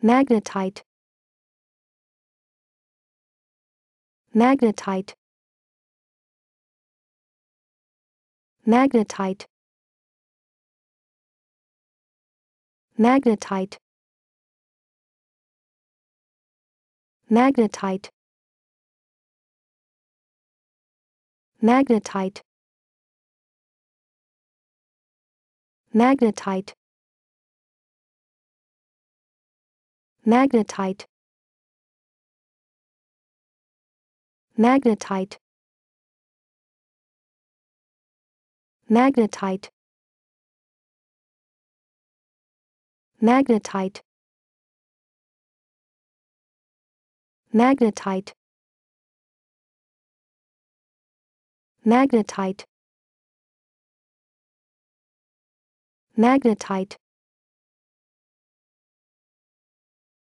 magnetite magnetite magnetite magnetite magnetite magnetite magnetite magnetite magnetite magnetite magnetite magnetite magnetite magnetite